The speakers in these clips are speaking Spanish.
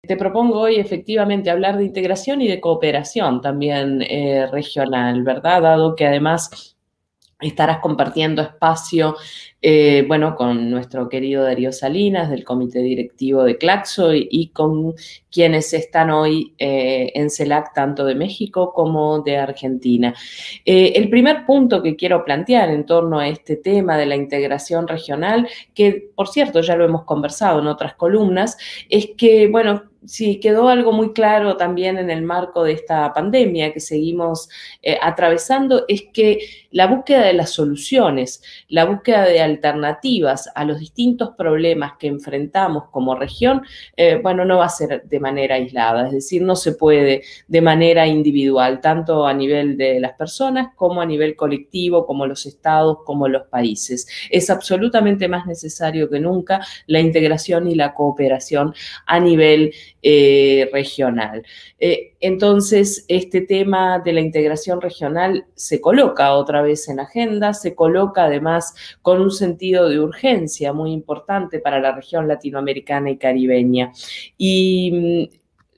Te propongo hoy efectivamente hablar de integración y de cooperación también eh, regional, ¿verdad? Dado que además estarás compartiendo espacio, eh, bueno, con nuestro querido Darío Salinas del Comité Directivo de Claxo y, con quienes están hoy eh, en CELAC, tanto de México como de Argentina. el primer punto que quiero plantear en torno a este tema de la integración regional, que por cierto ya lo hemos conversado en otras columnas, es que, bueno, Sí, quedó algo muy claro también en el marco de esta pandemia que seguimos eh, atravesando, es que la búsqueda de las soluciones, la búsqueda de alternativas a los distintos problemas que enfrentamos como región, eh, bueno, no va a ser de manera aislada, es decir, no se puede de manera individual, tanto a nivel de las personas como a nivel colectivo, como los estados, como los países. Es absolutamente más necesario que nunca la integración y la cooperación a nivel eh, regional. Eh, entonces, este tema de la integración regional se coloca otra vez en agenda, se coloca además con un sentido de urgencia muy importante para la región latinoamericana y caribeña. Y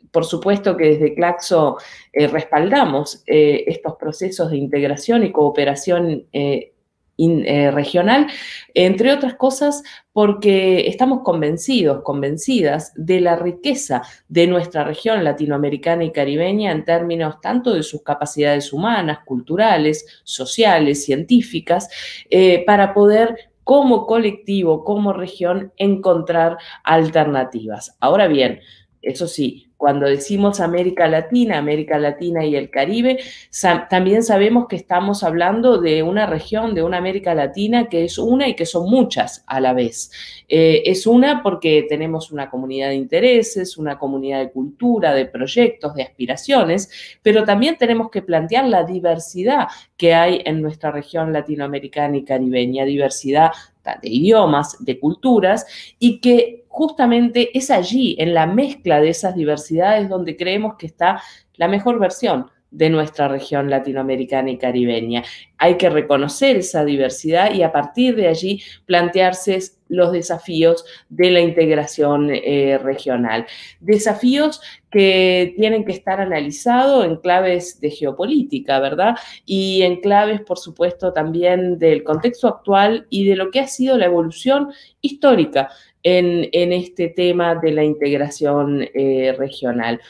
mm, por supuesto que desde Claxo eh, respaldamos eh, estos procesos de integración y cooperación eh, eh, regional, entre otras cosas porque estamos convencidos, convencidas de la riqueza de nuestra región latinoamericana y caribeña en términos tanto de sus capacidades humanas, culturales, sociales, científicas, eh, para poder como colectivo, como región, encontrar alternativas. Ahora bien, eso sí, cuando decimos América Latina, América Latina y el Caribe, también sabemos que estamos hablando de una región, de una América Latina que es una y que son muchas a la vez. Eh, es una porque tenemos una comunidad de intereses, una comunidad de cultura, de proyectos, de aspiraciones, pero también tenemos que plantear la diversidad que hay en nuestra región latinoamericana y caribeña, diversidad de idiomas, de culturas, y que justamente es allí, en la mezcla de esas diversidades, donde creemos que está la mejor versión de nuestra región latinoamericana y caribeña. Hay que reconocer esa diversidad y a partir de allí plantearse los desafíos de la integración eh, regional. Desafíos que tienen que estar analizados en claves de geopolítica, ¿verdad? Y en claves, por supuesto, también del contexto actual y de lo que ha sido la evolución histórica en, este tema de la integración eh, regional.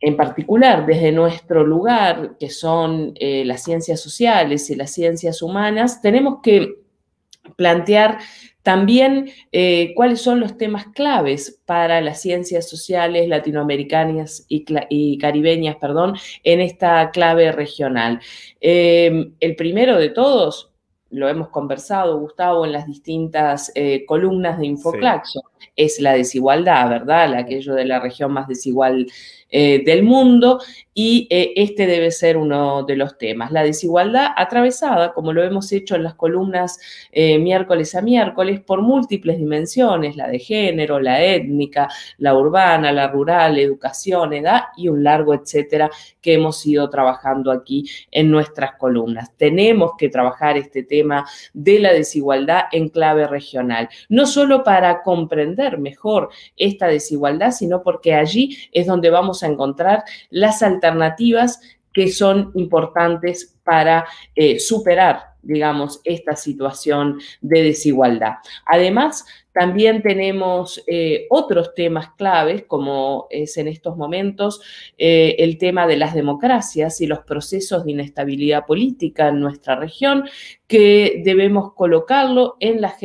En particular, desde nuestro lugar, que son eh, las ciencias sociales y las ciencias humanas, tenemos que plantear también eh, cuáles son los temas claves para las ciencias sociales latinoamericanas y, caribeñas, perdón, en esta clave regional. Em, el primero de todos, lo hemos conversado, Gustavo, en las distintas eh, columnas de Infoclaxo es la desigualdad, ¿verdad? Aquello de la región más desigual eh, del mundo y eh, este debe ser uno de los temas. La desigualdad atravesada, como lo hemos hecho en las columnas eh, miércoles a miércoles, por múltiples dimensiones, la de género, la étnica, la urbana, la rural, educación, edad y un largo etcétera que hemos ido trabajando aquí en nuestras columnas. Tenemos que trabajar este tema de la desigualdad en clave regional, no solo para comprender mejor esta desigualdad, sino porque allí es donde vamos a encontrar las alternativas que son importantes para eh, superar digamos, esta situación de desigualdad. Además, también tenemos eh, otros temas claves, como es en estos momentos eh, el tema de las democracias y los procesos de inestabilidad política en nuestra región, que debemos colocarlo en la,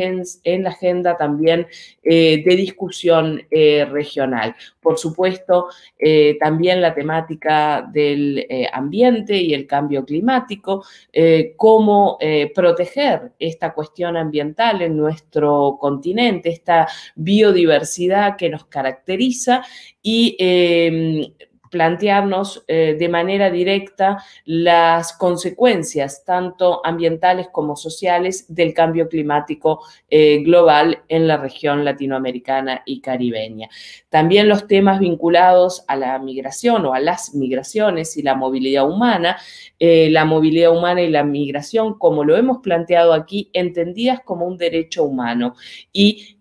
agenda también eh, de discusión regional. Por supuesto, también la temática del ambiente y el cambio climático, cómo proteger esta cuestión ambiental en nuestro continente esta biodiversidad que nos caracteriza y eh, plantearnos eh, de manera directa las consecuencias, tanto ambientales como sociales, del cambio climático eh, global en la región latinoamericana y caribeña. También los temas vinculados a la migración o a las migraciones y la movilidad humana, eh, la movilidad humana y la migración, como lo hemos planteado aquí, entendidas como un derecho humano y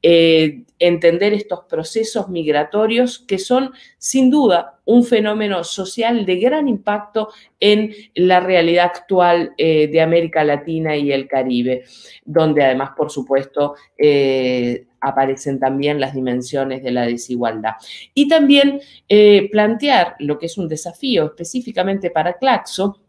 entender estos procesos migratorios que son sin duda un fenómeno social de gran impacto en la realidad actual eh, de América Latina y el Caribe, donde además, por supuesto, eh, aparecen también las dimensiones de la desigualdad. Y también eh, plantear lo que es un desafío específicamente para Claxo,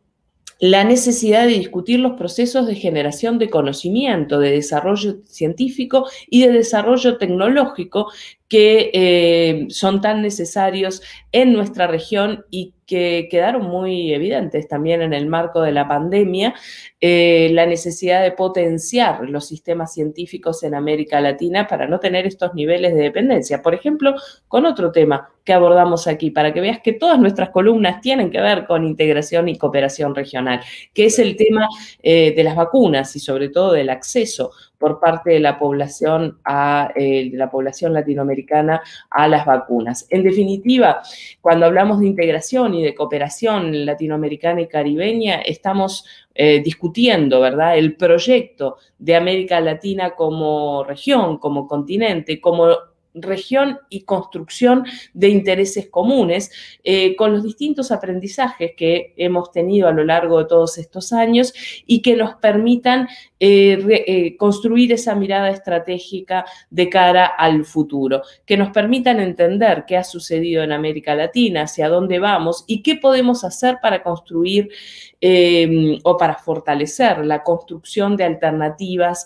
la necesidad de discutir los procesos de generación de conocimiento, de desarrollo científico y de desarrollo tecnológico que eh, son tan necesarios en nuestra región y que quedaron muy evidentes también en el marco de la pandemia, eh, la necesidad de potenciar los sistemas científicos en América Latina para no tener estos niveles de dependencia. Por ejemplo, con otro tema que abordamos aquí, para que veas que todas nuestras columnas tienen que ver con integración y cooperación regional, que es el tema eh, de las vacunas y sobre todo del acceso por parte de la población, a, eh, la población latinoamericana a las vacunas. En definitiva, cuando hablamos de integración y de cooperación latinoamericana y caribeña, estamos eh, discutiendo, ¿verdad?, el proyecto de América Latina como región, como continente, como región y construcción de intereses comunes, eh, con los distintos aprendizajes que hemos tenido a lo largo de todos estos años y que nos permitan eh, eh, construir esa mirada estratégica de cara al futuro, que nos permitan entender qué ha sucedido en América Latina, hacia dónde vamos y qué podemos hacer para construir em, o para fortalecer la construcción de alternativas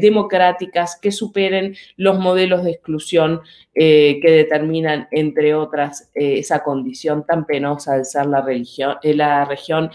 democráticas que superen los modelos de exclusión eh, que determinan, entre otras, eh, esa condición tan penosa de ser la eh, región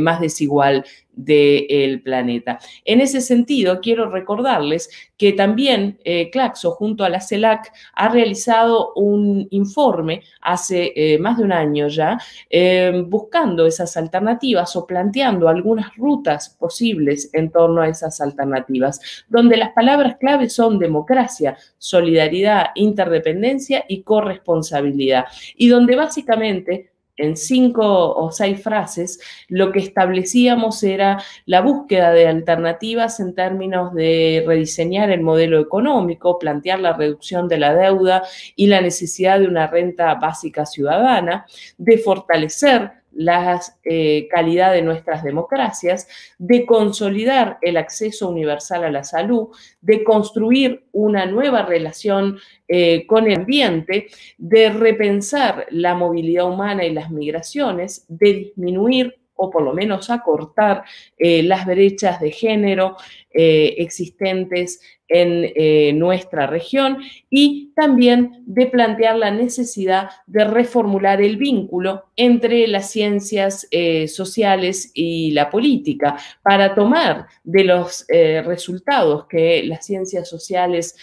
más desigual del planeta. En ese sentido, quiero recordarles que también eh, Claxo, junto a la CELAC, ha realizado un informe hace eh, más de un año ya, em, buscando esas alternativas o planteando algunas rutas posibles en torno a esas alternativas, donde las palabras clave son democracia, solidaridad, interdependencia y corresponsabilidad, y donde básicamente en cinco o seis frases, lo que establecíamos era la búsqueda de alternativas en términos de rediseñar el modelo económico, plantear la reducción de la deuda y la necesidad de una renta básica ciudadana, de fortalecer la eh, calidad de nuestras democracias, de consolidar el acceso universal a la salud, de construir una nueva relación eh, con el ambiente, de repensar la movilidad humana y las migraciones, de disminuir o por lo menos acortar eh, las brechas de género existentes en eh, nuestra región y también de plantear la necesidad de reformular el vínculo entre las ciencias eh, sociales y la política para tomar de los eh, resultados que las ciencias sociales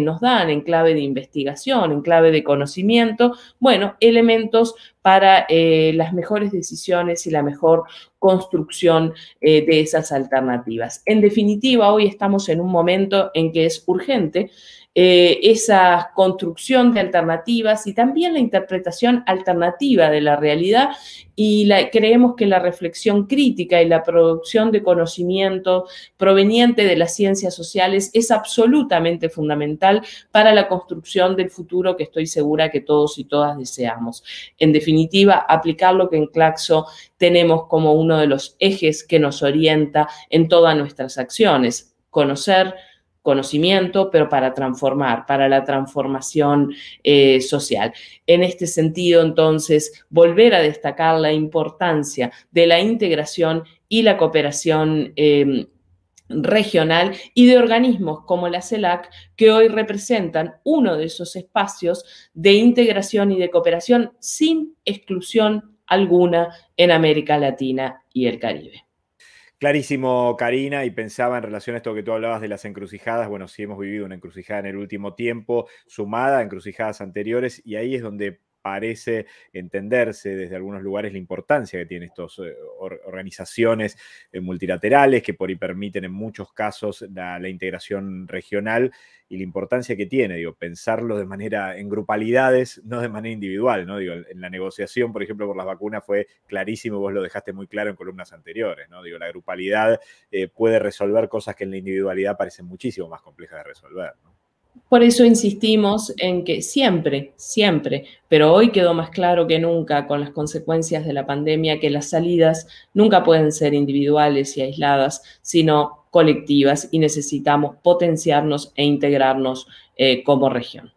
nos dan en clave de investigación, en clave de conocimiento, bueno, elementos para las mejores decisiones y la mejor construcción eh, de esas alternativas. En definitiva, hoy estamos en un momento en que es urgente eh, esa construcción de alternativas y también la interpretación alternativa de la realidad y creemos que la reflexión crítica y la producción de conocimiento proveniente de las ciencias sociales es absolutamente fundamental para la construcción del futuro que estoy segura que todos y todas deseamos. En definitiva, aplicar lo que en Claxo tenemos como uno de los ejes que nos orienta en todas nuestras acciones, conocer, conocimiento, pero para transformar, para la transformación eh, social. En este sentido, entonces, volver a destacar la importancia de la integración y la cooperación. Em, regional y de organismos como la CELAC, que hoy representan uno de esos espacios de integración y de cooperación sin exclusión alguna en América Latina y el Caribe. Clarísimo, Karina, y pensaba en relación a esto que tú hablabas de las encrucijadas. Bueno, sí hemos vivido una encrucijada en el último tiempo, sumada a encrucijadas anteriores, y ahí es donde parece entenderse desde algunos lugares la importancia que tienen estas eh, organizaciones eh, multilaterales que por ahí permiten en muchos casos la, integración regional y la importancia que tiene, digo, pensarlo de manera en grupalidades, no de manera individual, ¿no? Digo, en la negociación, por ejemplo, por las vacunas fue clarísimo, vos lo dejaste muy claro en columnas anteriores, ¿no? Digo, la grupalidad eh, puede resolver cosas que en la individualidad parecen muchísimo más complejas de resolver, ¿no? Por eso insistimos en que siempre, siempre, pero hoy quedó más claro que nunca con las consecuencias de la pandemia que las salidas nunca pueden ser individuales y aisladas, sino colectivas y necesitamos potenciarnos e integrarnos eh, como región.